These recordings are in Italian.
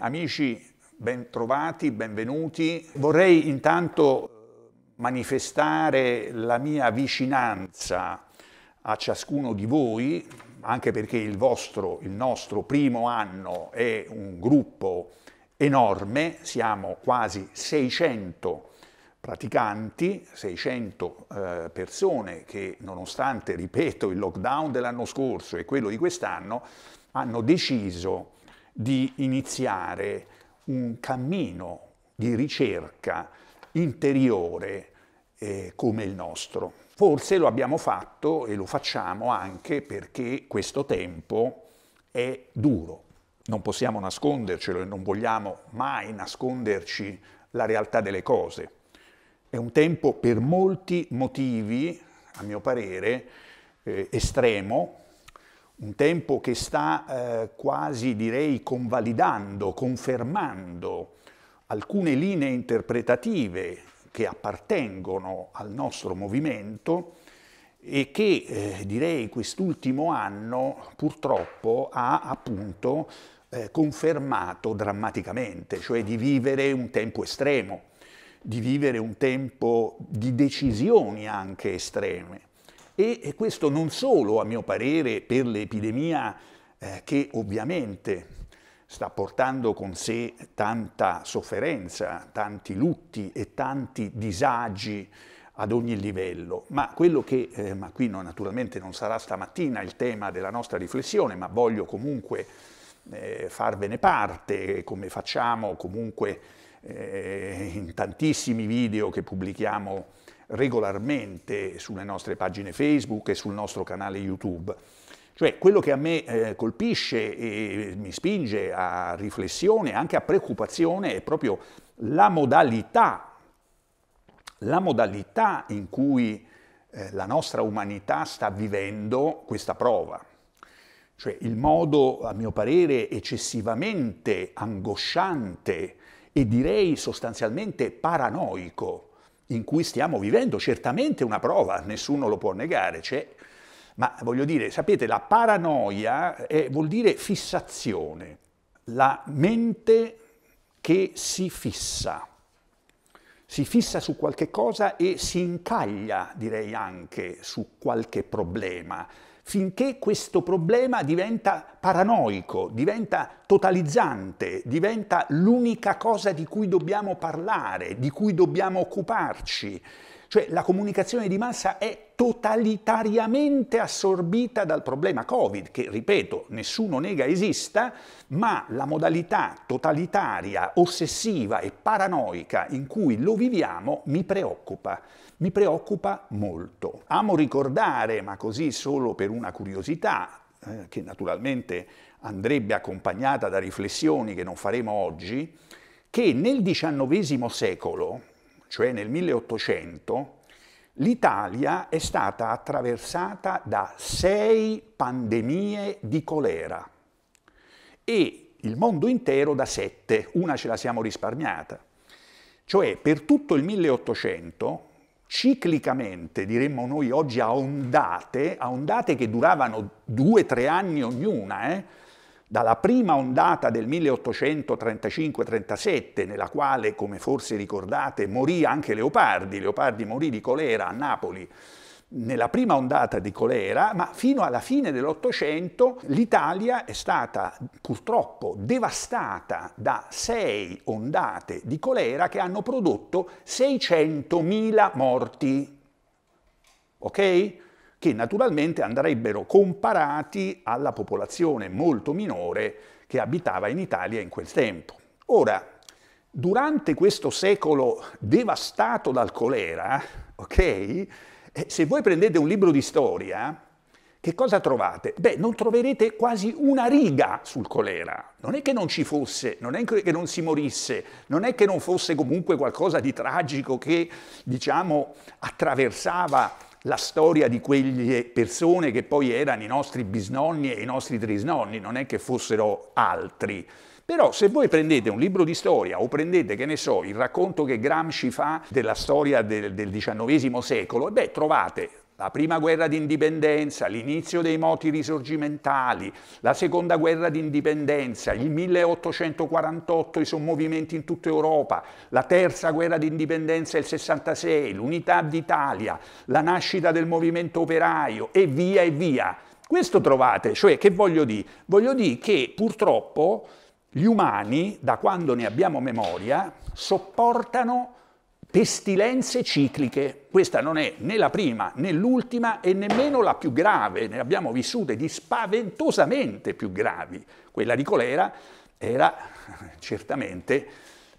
Amici, bentrovati, benvenuti. Vorrei intanto eh, manifestare la mia vicinanza a ciascuno di voi, anche perché il vostro, il nostro primo anno è un gruppo enorme, siamo quasi 600 praticanti, 600 eh, persone che nonostante, ripeto, il lockdown dell'anno scorso e quello di quest'anno, hanno deciso di iniziare un cammino di ricerca interiore eh, come il nostro. Forse lo abbiamo fatto e lo facciamo anche perché questo tempo è duro. Non possiamo nascondercelo e non vogliamo mai nasconderci la realtà delle cose. È un tempo per molti motivi, a mio parere, eh, estremo, un tempo che sta eh, quasi direi convalidando, confermando alcune linee interpretative che appartengono al nostro movimento e che eh, direi quest'ultimo anno purtroppo ha appunto eh, confermato drammaticamente, cioè di vivere un tempo estremo, di vivere un tempo di decisioni anche estreme e, e questo non solo, a mio parere, per l'epidemia eh, che ovviamente sta portando con sé tanta sofferenza, tanti lutti e tanti disagi ad ogni livello, ma quello che, eh, ma qui no, naturalmente non sarà stamattina il tema della nostra riflessione, ma voglio comunque eh, farvene parte, come facciamo comunque eh, in tantissimi video che pubblichiamo regolarmente sulle nostre pagine Facebook e sul nostro canale YouTube. Cioè quello che a me eh, colpisce e mi spinge a riflessione, anche a preoccupazione, è proprio la modalità, la modalità in cui eh, la nostra umanità sta vivendo questa prova. Cioè il modo, a mio parere, eccessivamente angosciante e direi sostanzialmente paranoico in cui stiamo vivendo, certamente una prova, nessuno lo può negare, c'è ma voglio dire, sapete, la paranoia è, eh, vuol dire fissazione, la mente che si fissa, si fissa su qualche cosa e si incaglia, direi anche, su qualche problema finché questo problema diventa paranoico, diventa totalizzante, diventa l'unica cosa di cui dobbiamo parlare, di cui dobbiamo occuparci cioè la comunicazione di massa è totalitariamente assorbita dal problema Covid, che ripeto, nessuno nega esista, ma la modalità totalitaria, ossessiva e paranoica in cui lo viviamo mi preoccupa, mi preoccupa molto. Amo ricordare, ma così solo per una curiosità, eh, che naturalmente andrebbe accompagnata da riflessioni che non faremo oggi, che nel XIX secolo, cioè nel 1800, l'Italia è stata attraversata da sei pandemie di colera e il mondo intero da sette, una ce la siamo risparmiata. Cioè per tutto il 1800, ciclicamente, diremmo noi oggi a ondate, a ondate che duravano due o tre anni ognuna, eh, dalla prima ondata del 1835-37, nella quale, come forse ricordate, morì anche Leopardi, Leopardi morì di colera a Napoli, nella prima ondata di colera, ma fino alla fine dell'Ottocento l'Italia è stata purtroppo devastata da sei ondate di colera che hanno prodotto 600.000 morti. Ok? che naturalmente andrebbero comparati alla popolazione molto minore che abitava in Italia in quel tempo. Ora, durante questo secolo devastato dal colera, ok, eh, se voi prendete un libro di storia, che cosa trovate? Beh, non troverete quasi una riga sul colera. Non è che non ci fosse, non è che non si morisse, non è che non fosse comunque qualcosa di tragico che, diciamo, attraversava la storia di quelle persone che poi erano i nostri bisnonni e i nostri trisnonni, non è che fossero altri. Però se voi prendete un libro di storia o prendete, che ne so, il racconto che Gramsci fa della storia del, del XIX secolo, beh, trovate la prima guerra d'indipendenza, l'inizio dei moti risorgimentali, la seconda guerra d'indipendenza, il 1848 i sommovimenti in tutta Europa, la terza guerra d'indipendenza il 66, l'unità d'Italia, la nascita del movimento operaio e via e via. Questo trovate, cioè che voglio dire? Voglio dire che purtroppo gli umani, da quando ne abbiamo memoria, sopportano Pestilenze cicliche, questa non è né la prima né l'ultima e nemmeno la più grave, ne abbiamo vissute di spaventosamente più gravi. Quella di colera era certamente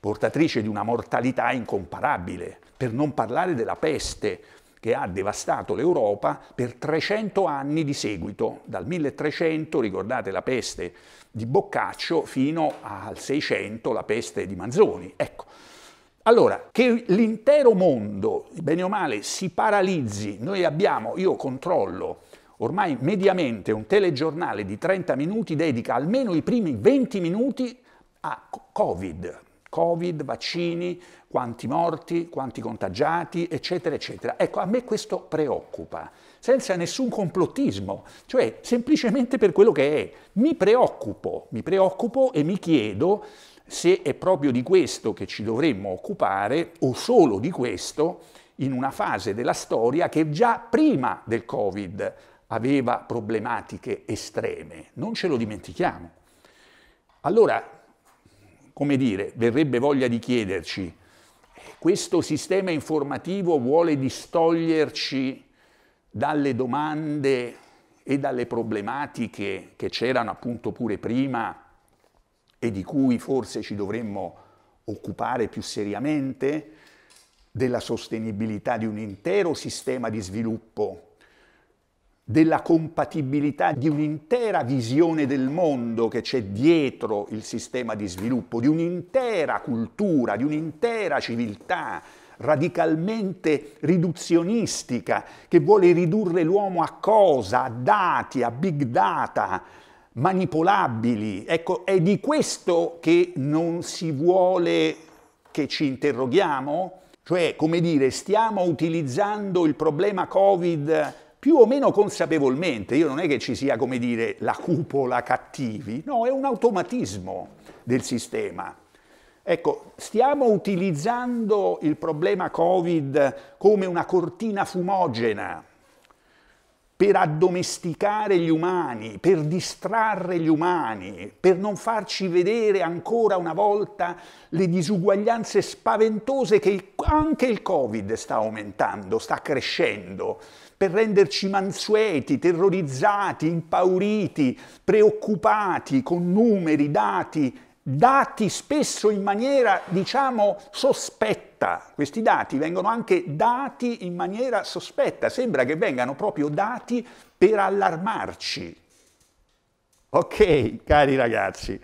portatrice di una mortalità incomparabile, per non parlare della peste che ha devastato l'Europa per 300 anni di seguito, dal 1300, ricordate la peste di Boccaccio, fino al 600, la peste di Manzoni. Ecco. Allora, che l'intero mondo, bene o male, si paralizzi, noi abbiamo, io controllo ormai mediamente un telegiornale di 30 minuti dedica almeno i primi 20 minuti a Covid, Covid, vaccini, quanti morti, quanti contagiati, eccetera, eccetera. Ecco, a me questo preoccupa, senza nessun complottismo, cioè semplicemente per quello che è. Mi preoccupo, mi preoccupo e mi chiedo se è proprio di questo che ci dovremmo occupare, o solo di questo, in una fase della storia che già prima del Covid aveva problematiche estreme. Non ce lo dimentichiamo. Allora, come dire, verrebbe voglia di chiederci, questo sistema informativo vuole distoglierci dalle domande e dalle problematiche che c'erano appunto pure prima e di cui forse ci dovremmo occupare più seriamente, della sostenibilità di un intero sistema di sviluppo, della compatibilità di un'intera visione del mondo che c'è dietro il sistema di sviluppo, di un'intera cultura, di un'intera civiltà radicalmente riduzionistica che vuole ridurre l'uomo a cosa, a dati, a big data, manipolabili. Ecco, è di questo che non si vuole che ci interroghiamo? Cioè, come dire, stiamo utilizzando il problema Covid più o meno consapevolmente, io non è che ci sia, come dire, la cupola cattivi, no, è un automatismo del sistema. Ecco, stiamo utilizzando il problema Covid come una cortina fumogena per addomesticare gli umani, per distrarre gli umani, per non farci vedere ancora una volta le disuguaglianze spaventose che anche il Covid sta aumentando, sta crescendo, per renderci mansueti, terrorizzati, impauriti, preoccupati con numeri, dati dati spesso in maniera, diciamo, sospetta. Questi dati vengono anche dati in maniera sospetta, sembra che vengano proprio dati per allarmarci. Ok, cari ragazzi,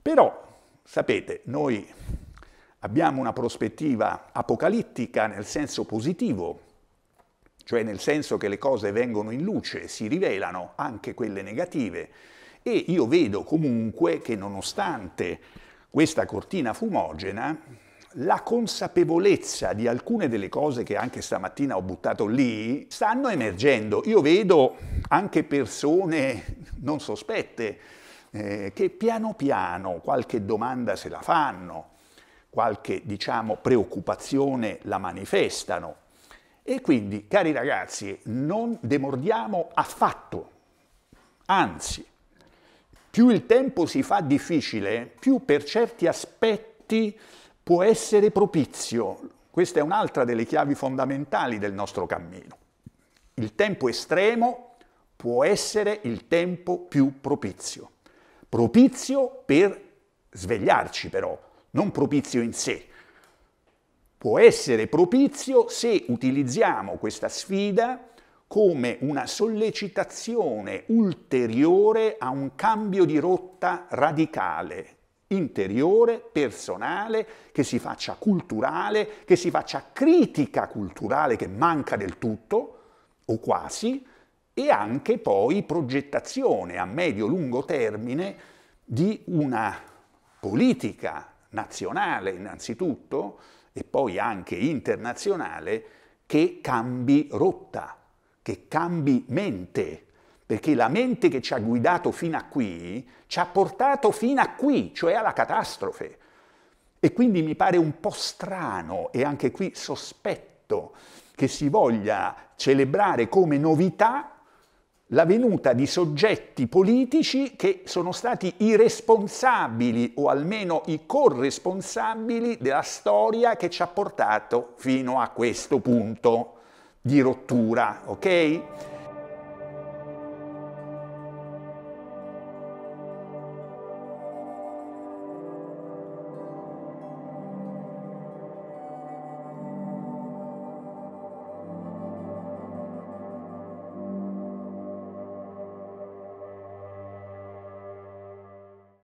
però sapete, noi abbiamo una prospettiva apocalittica nel senso positivo, cioè nel senso che le cose vengono in luce, si rivelano anche quelle negative e io vedo comunque che nonostante questa cortina fumogena, la consapevolezza di alcune delle cose che anche stamattina ho buttato lì stanno emergendo. Io vedo anche persone non sospette eh, che piano piano qualche domanda se la fanno, qualche diciamo, preoccupazione la manifestano. E quindi, cari ragazzi, non demordiamo affatto, anzi, più il tempo si fa difficile, più per certi aspetti può essere propizio. Questa è un'altra delle chiavi fondamentali del nostro cammino. Il tempo estremo può essere il tempo più propizio. Propizio per svegliarci però, non propizio in sé. Può essere propizio se utilizziamo questa sfida come una sollecitazione ulteriore a un cambio di rotta radicale, interiore, personale, che si faccia culturale, che si faccia critica culturale che manca del tutto, o quasi, e anche poi progettazione a medio-lungo termine di una politica nazionale innanzitutto e poi anche internazionale che cambi rotta che cambi mente, perché la mente che ci ha guidato fino a qui ci ha portato fino a qui, cioè alla catastrofe. E quindi mi pare un po' strano e anche qui sospetto che si voglia celebrare come novità la venuta di soggetti politici che sono stati i responsabili o almeno i corresponsabili della storia che ci ha portato fino a questo punto di rottura, ok?